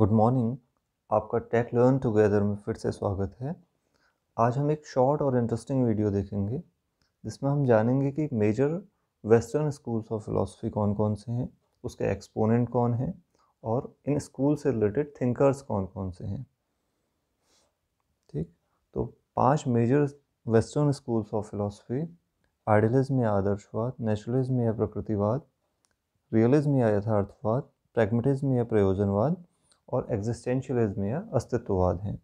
good morning आपका Tech Learn Together में फिर से स्वागत है आज हम एक शॉर्ट और इंटरेस्टिंग वीडियो देखेंगे जिसमें हम जानेंगे कि major western schools of philosophy कौन कौन से हैं उसके एक्सपोनेंट कौन हैं और इन स्कूल से रिलेटेड थिंकर्स कौन कौन से हैं ठीक तो पांच major western schools of philosophy idealism या आदर्शवाद नेचुरलिज्म या प्रकृतिवाद रियलिज्म या यथार्थवाद प्रैग्मेटिज्म या प्रयोजनवाद और एग्जिस्टेंशलिज्म या अस्तित्ववाद हैं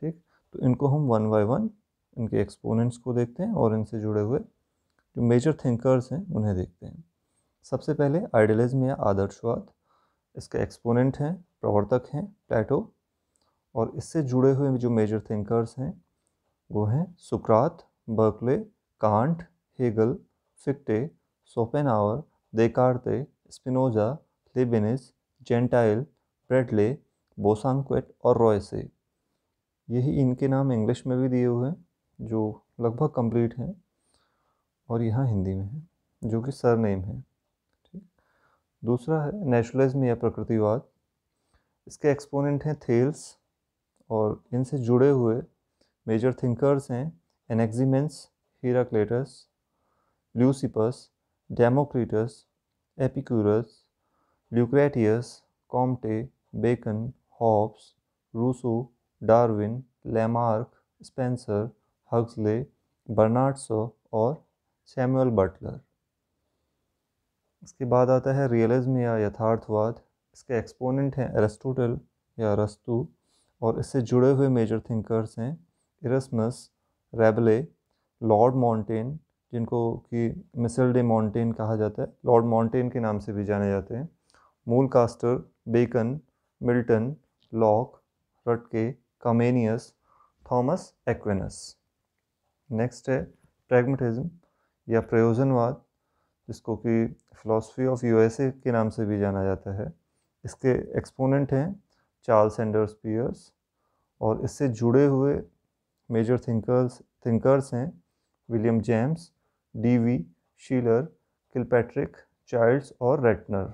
ठीक तो इनको हम वन बाय वन इनके एक्सपोनेंट्स को देखते हैं और इनसे जुड़े हुए जो मेजर थिंकर्स हैं उन्हें देखते हैं सबसे पहले आइडियलिज्म या आदर्शवाद इसके एक्सपोनेंट हैं प्रवर्तक हैं प्लेटो और इससे जुड़े हुए जो मेजर थिंकर्स हैं वो हैं सुकरात Berkeley Kant Hegel Fichte Schopenhauer Descartes Spinoza Leibniz Gentile Bradley Bosanquet और रॉयसे यही इनके नाम इंग्लिश में भी दिए हुए हैं जो लगभग कंप्लीट हैं और यहाँ हिंदी में है जो कि सर नेम है ठीक दूसरा है नेचुरलिज्म या प्रकृतिवाद इसके एक्सपोनेंट हैं थेल्स और इनसे जुड़े हुए मेजर थिंकर्स हैं Anaximenes Heraclitus Leucippus Democritus Epicurus Lucretius Comte Bacon Hobbes Rousseau Darwin Lamarck Spencer Huxley Bernard Shaw और सैमुअल बटलर इसके बाद आता है रियलिज्म या यथार्थवाद इसके एक्सपोनेंट हैं एरिस्टोटल या रस्तु और इससे जुड़े हुए मेजर थिंकर्स हैं इरसमस रेबले लॉर्ड माउंटेन जिनको कि मिसल डे माउंटेन कहा जाता है लॉर्ड माउंटेन के नाम से भी जाने जाते हैं Mulcaster Bacon Milton Locke Ratke Comenius Thomas Aquinas next है प्रेगमेटिज्म या प्रयोजनवाद जिसको कि फिलोसफी ऑफ यूएसए के नाम से भी जाना जाता है इसके एक्सपोनेंट हैं चार्ल्स एंडर्स पियर्स और इससे जुड़े हुए मेजर थिंकर्स थिंकर्स हैं William James Dewey Schiller Kilpatrick Childs और रेटनर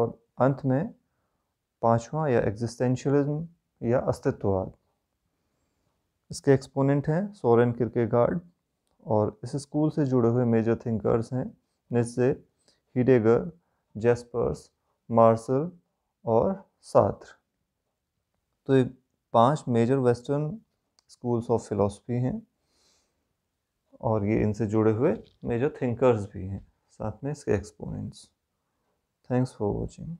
और अंत में पांचवा या एग्जिस्टेंशलिज्म या अस्तित्ववाद इसके एक्सपोनेंट हैं सोरेन किर्केगार्ड और इस स्कूल से जुड़े हुए मेजर थिंकर्स हैं जैसे हीडेगर जेस्पर्स मार्सल और सात्र तो ये पांच major western schools of philosophy हैं और ये इनसे जुड़े हुए मेजर थिंकर्स भी हैं साथ में इसके एक्सपोनेंट्स थैंक्स फॉर वॉचिंग